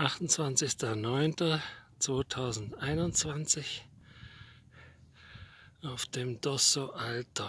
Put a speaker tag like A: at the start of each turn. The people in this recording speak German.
A: 28.09.2021 auf dem Dosso Alto.